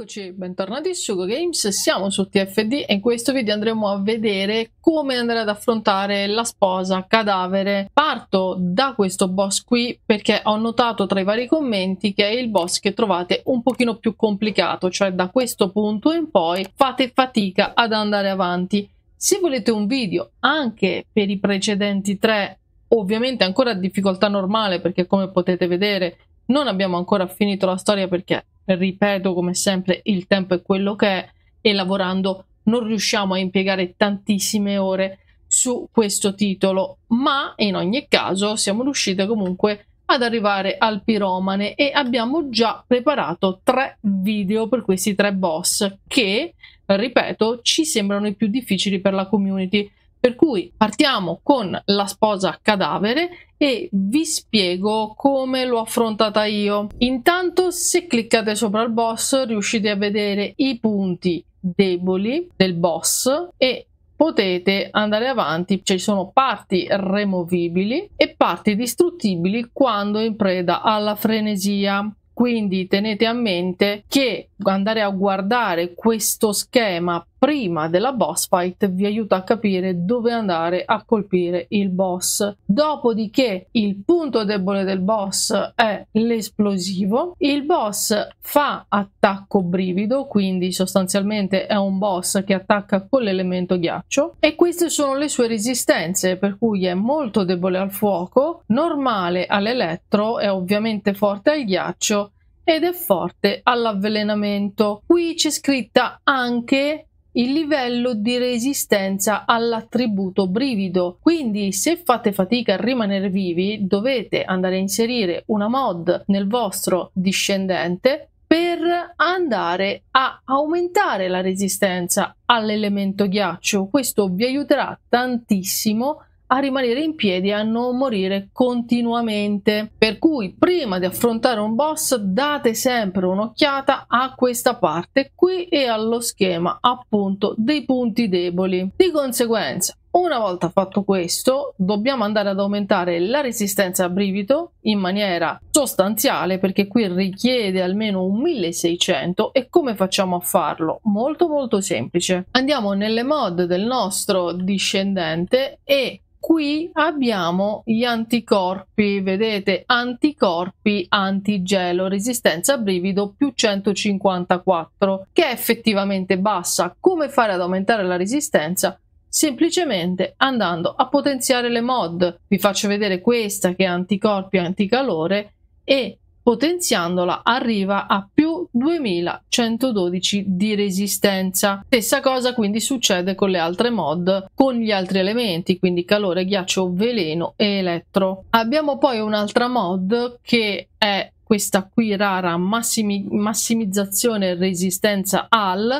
Eccoci, bentornati su Go Games, siamo su TFD e in questo video andremo a vedere come andare ad affrontare la sposa cadavere. Parto da questo boss qui perché ho notato tra i vari commenti che è il boss che trovate un pochino più complicato, cioè da questo punto in poi fate fatica ad andare avanti. Se volete un video anche per i precedenti tre ovviamente ancora a difficoltà normale perché come potete vedere non abbiamo ancora finito la storia perché, ripeto come sempre, il tempo è quello che è e lavorando non riusciamo a impiegare tantissime ore su questo titolo, ma in ogni caso siamo riusciti comunque ad arrivare al piromane e abbiamo già preparato tre video per questi tre boss che, ripeto, ci sembrano i più difficili per la community per cui partiamo con la sposa cadavere e vi spiego come l'ho affrontata io. Intanto se cliccate sopra il boss riuscite a vedere i punti deboli del boss e potete andare avanti, ci sono parti removibili e parti distruttibili quando in preda alla frenesia. Quindi tenete a mente che andare a guardare questo schema prima della boss fight vi aiuta a capire dove andare a colpire il boss. Dopodiché il punto debole del boss è l'esplosivo. Il boss fa attacco brivido, quindi sostanzialmente è un boss che attacca con l'elemento ghiaccio e queste sono le sue resistenze, per cui è molto debole al fuoco, normale all'elettro, è ovviamente forte al ghiaccio ed è forte all'avvelenamento. Qui c'è scritta anche il livello di resistenza all'attributo brivido. Quindi, se fate fatica a rimanere vivi, dovete andare a inserire una mod nel vostro discendente per andare a aumentare la resistenza all'elemento ghiaccio. Questo vi aiuterà tantissimo a rimanere in piedi e a non morire continuamente. Per cui prima di affrontare un boss date sempre un'occhiata a questa parte qui e allo schema appunto dei punti deboli. Di conseguenza una volta fatto questo, dobbiamo andare ad aumentare la resistenza a brivido in maniera sostanziale perché qui richiede almeno un 1600 e come facciamo a farlo? Molto molto semplice. Andiamo nelle mod del nostro discendente e qui abbiamo gli anticorpi, vedete anticorpi antigelo, resistenza brivido più 154 che è effettivamente bassa. Come fare ad aumentare la resistenza? Semplicemente andando a potenziare le mod. Vi faccio vedere questa che è anticorpi anticalore e potenziandola arriva a 2112 di resistenza. Stessa cosa quindi succede con le altre mod, con gli altri elementi, quindi calore, ghiaccio, veleno e elettro. Abbiamo poi un'altra mod che è questa qui rara massimi massimizzazione resistenza al,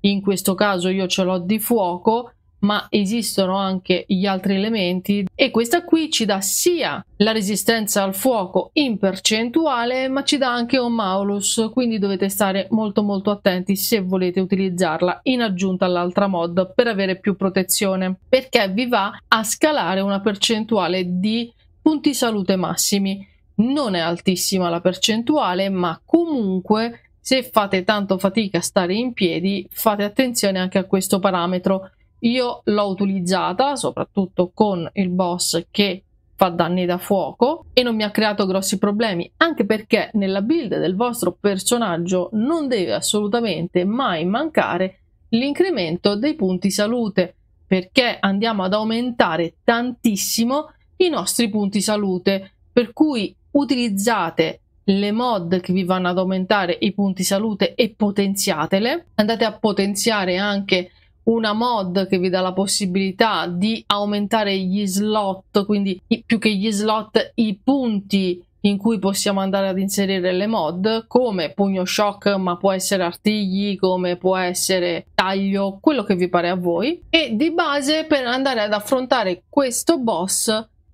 in questo caso io ce l'ho di fuoco, ma esistono anche gli altri elementi e questa qui ci dà sia la resistenza al fuoco in percentuale ma ci dà anche un maulus quindi dovete stare molto molto attenti se volete utilizzarla in aggiunta all'altra mod per avere più protezione perché vi va a scalare una percentuale di punti salute massimi non è altissima la percentuale ma comunque se fate tanto fatica a stare in piedi fate attenzione anche a questo parametro io l'ho utilizzata soprattutto con il boss che fa danni da fuoco e non mi ha creato grossi problemi, anche perché nella build del vostro personaggio non deve assolutamente mai mancare l'incremento dei punti salute, perché andiamo ad aumentare tantissimo i nostri punti salute, per cui utilizzate le mod che vi vanno ad aumentare i punti salute e potenziatele, andate a potenziare anche una mod che vi dà la possibilità di aumentare gli slot, quindi più che gli slot, i punti in cui possiamo andare ad inserire le mod come pugno shock ma può essere artigli come può essere taglio quello che vi pare a voi e di base per andare ad affrontare questo boss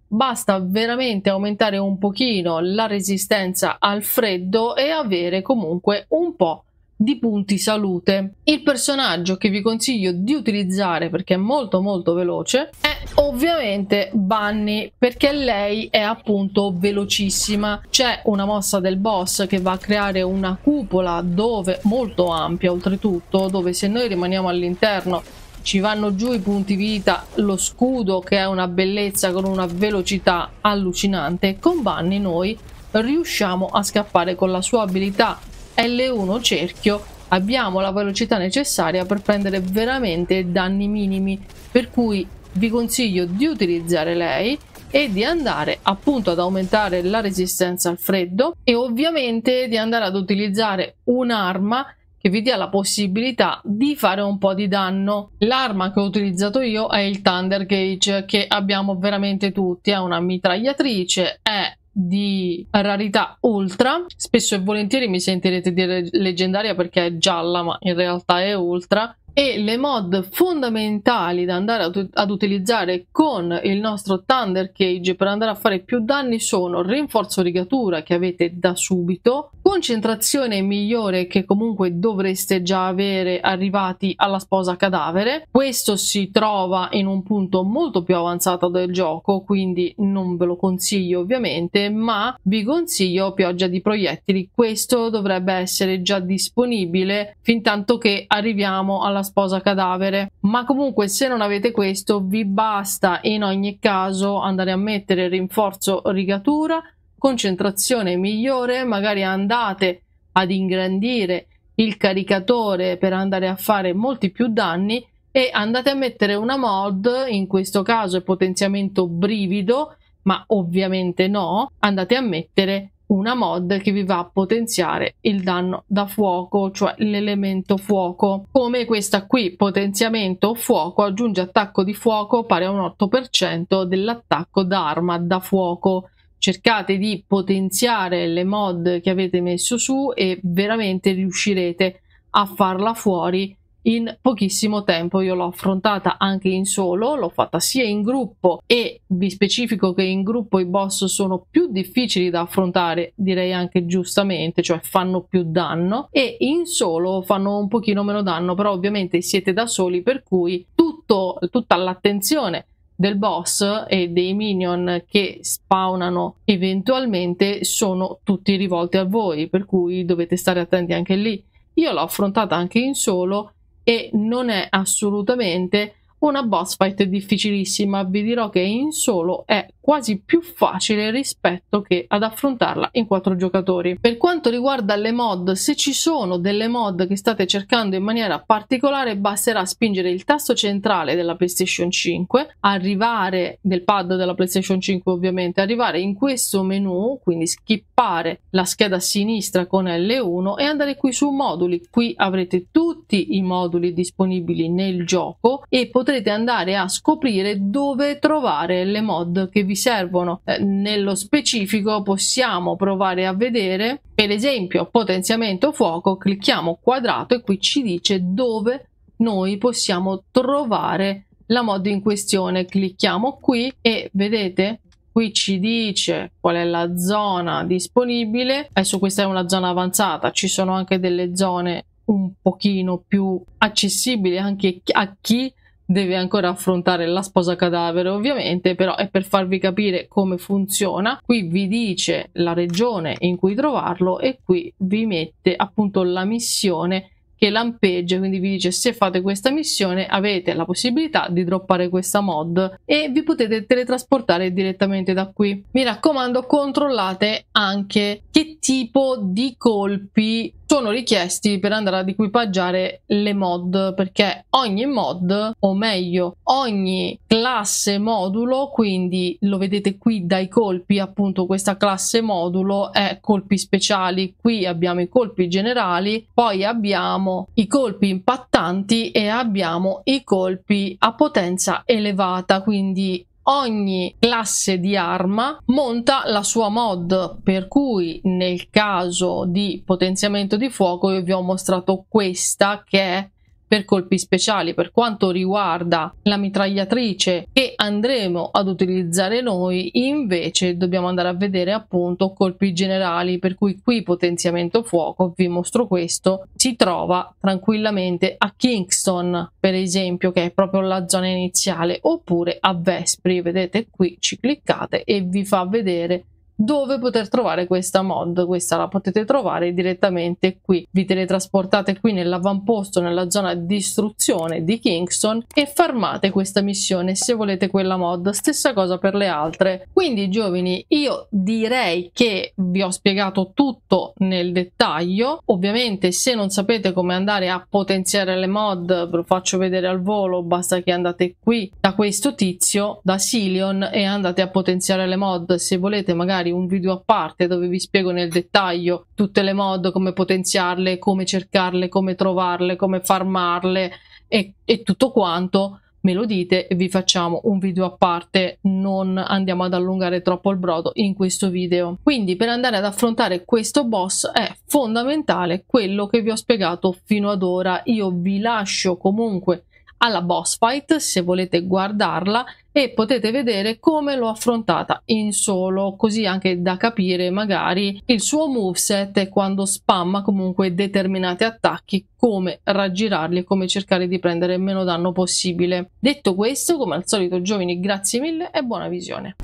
basta veramente aumentare un pochino la resistenza al freddo e avere comunque un po' di punti salute. Il personaggio che vi consiglio di utilizzare perché è molto molto veloce è ovviamente Bunny perché lei è appunto velocissima. C'è una mossa del boss che va a creare una cupola dove molto ampia oltretutto dove se noi rimaniamo all'interno ci vanno giù i punti vita, lo scudo che è una bellezza con una velocità allucinante. Con Bunny noi riusciamo a scappare con la sua abilità l1 cerchio abbiamo la velocità necessaria per prendere veramente danni minimi per cui vi consiglio di utilizzare lei e di andare appunto ad aumentare la resistenza al freddo e ovviamente di andare ad utilizzare un'arma che vi dia la possibilità di fare un po' di danno. L'arma che ho utilizzato io è il Thunder Gauge che abbiamo veramente tutti, è una mitragliatrice, è di rarità ultra spesso e volentieri mi sentirete dire leggendaria perché è gialla ma in realtà è ultra e le mod fondamentali da andare ad, ad, utilizzare con il nostro Thunder Cage per andare a fare più danni sono rinforzo rigatura che avete da subito, concentrazione migliore che comunque dovreste già avere arrivati alla sposa cadavere, questo si trova in un punto molto più avanzato del gioco quindi non ve lo consiglio ovviamente ma vi consiglio pioggia di proiettili, questo dovrebbe essere già disponibile fin tanto che arriviamo alla sposa cadavere. Ma comunque se non avete questo vi basta in ogni caso andare a mettere rinforzo rigatura, concentrazione migliore, magari andate ad ingrandire il caricatore per andare a fare molti più danni e andate a mettere una mod, in questo caso è potenziamento brivido, ma ovviamente no, andate a mettere una mod che vi va a potenziare il danno da fuoco, cioè l'elemento fuoco. Come questa qui, potenziamento fuoco, aggiunge attacco di fuoco pari a un 8% dell'attacco d'arma da fuoco. Cercate di potenziare le mod che avete messo su e veramente riuscirete a farla fuori in pochissimo tempo. Io l'ho affrontata anche in solo, l'ho fatta sia in gruppo e vi specifico che in gruppo i boss sono più difficili da affrontare, direi anche giustamente, cioè fanno più danno e in solo fanno un pochino meno danno, però ovviamente siete da soli per cui tutto, tutta l'attenzione del boss e dei minion che spawnano eventualmente sono tutti rivolti a voi, per cui dovete stare attenti anche lì. Io l'ho affrontata anche in solo e non è assolutamente una boss fight difficilissima, vi dirò che in solo è quasi più facile rispetto che ad affrontarla in quattro giocatori. Per quanto riguarda le mod, se ci sono delle mod che state cercando in maniera particolare, basterà spingere il tasto centrale della PlayStation 5, arrivare del pad della PlayStation 5 ovviamente, arrivare in questo menu, quindi skippare la scheda sinistra con L1 e andare qui su moduli. Qui avrete tutti i moduli disponibili nel gioco e potrete andare a scoprire dove trovare le mod che vi servono. Eh, nello specifico possiamo provare a vedere, per esempio, potenziamento fuoco, clicchiamo quadrato e qui ci dice dove noi possiamo trovare la mod in questione. Clicchiamo qui e vedete qui ci dice qual è la zona disponibile adesso questa è una zona avanzata ci sono anche delle zone un pochino più accessibili anche a chi deve ancora affrontare la sposa cadavere ovviamente però è per farvi capire come funziona qui vi dice la regione in cui trovarlo e qui vi mette appunto la missione che lampeggia quindi vi dice se fate questa missione avete la possibilità di droppare questa mod e vi potete teletrasportare direttamente da qui mi raccomando controllate anche che tipo di colpi sono richiesti per andare ad equipaggiare le mod perché ogni mod o meglio ogni classe modulo quindi lo vedete qui dai colpi appunto questa classe modulo è colpi speciali qui abbiamo i colpi generali poi abbiamo i colpi impattanti e abbiamo i colpi a potenza elevata quindi ogni classe di arma monta la sua mod per cui nel caso di potenziamento di fuoco io vi ho mostrato questa che è per colpi speciali. Per quanto riguarda la mitragliatrice che andremo ad utilizzare noi, invece dobbiamo andare a vedere appunto colpi generali, per cui qui potenziamento fuoco, vi mostro questo, si trova tranquillamente a Kingston, per esempio, che è proprio la zona iniziale, oppure a Vespri, vedete qui ci cliccate e vi fa vedere dove poter trovare questa mod questa la potete trovare direttamente qui vi teletrasportate qui nell'avamposto nella zona di istruzione di Kingston e farmate questa missione se volete quella mod stessa cosa per le altre quindi giovani io direi che vi ho spiegato tutto nel dettaglio ovviamente se non sapete come andare a potenziare le mod ve lo faccio vedere al volo basta che andate qui da questo tizio da Silion e andate a potenziare le mod se volete magari magari un video a parte dove vi spiego nel dettaglio tutte le mod, come potenziarle, come cercarle, come trovarle, come farmarle e, e tutto quanto, me lo dite e vi facciamo un video a parte, non andiamo ad allungare troppo il brodo in questo video. Quindi per andare ad affrontare questo boss è fondamentale quello che vi ho spiegato fino ad ora. Io vi lascio comunque alla boss fight se volete guardarla e potete vedere come l'ho affrontata in solo così anche da capire magari il suo moveset quando spamma comunque determinati attacchi come raggirarli e come cercare di prendere meno danno possibile detto questo come al solito giovani grazie mille e buona visione